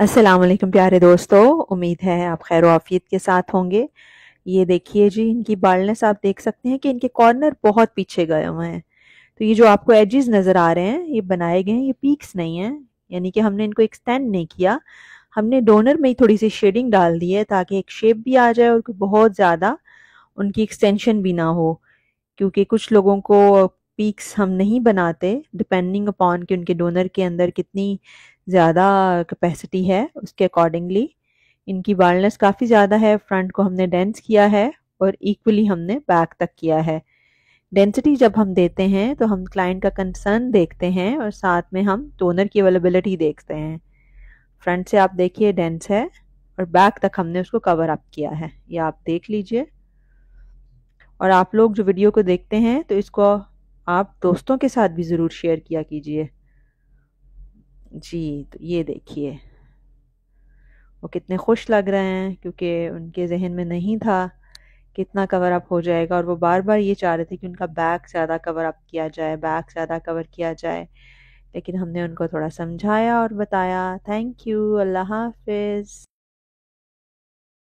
अस्सलाम वालेकुम प्यारे दोस्तों उम्मीद है आप खैर आफियत के साथ होंगे ये देखिए जी इनकी बाल्डनेस आप देख सकते हैं कि इनके कॉर्नर बहुत पीछे गए हुए हैं तो ये जो आपको एजेस नज़र आ रहे हैं ये बनाए गए हैं ये पीक्स नहीं हैं यानी कि हमने इनको एक्सटेंड नहीं किया हमने डोनर में ही थोड़ी सी शेडिंग डाल दी है ताकि एक शेप भी आ जाए और बहुत ज़्यादा उनकी एक्सटेंशन भी ना हो क्योंकि कुछ लोगों को पीक्स हम नहीं बनाते डिपेंडिंग अपॉन कि उनके डोनर के अंदर कितनी ज़्यादा कैपेसिटी है उसके अकॉर्डिंगली इनकी बालनेस काफ़ी ज़्यादा है फ्रंट को हमने डेंस किया है और इक्वली हमने बैक तक किया है डेंसिटी जब हम देते हैं तो हम क्लाइंट का कंसर्न देखते हैं और साथ में हम टोनर की अवेलेबिलिटी देखते हैं फ्रंट से आप देखिए डेंस है और बैक तक हमने उसको कवर अप किया है ये आप देख लीजिए और आप लोग जो वीडियो को देखते हैं तो इसको आप दोस्तों के साथ भी ज़रूर शेयर किया कीजिए जी तो ये देखिए वो कितने खुश लग रहे हैं क्योंकि उनके जहन में नहीं था कितना कवर अप हो जाएगा और वो बार बार ये चाह रहे थे कि उनका बैक ज़्यादा कवर अप किया जाए बैक ज़्यादा कवर किया जाए लेकिन हमने उनको थोड़ा समझाया और बताया थैंक यू अल्लाह हाफिज़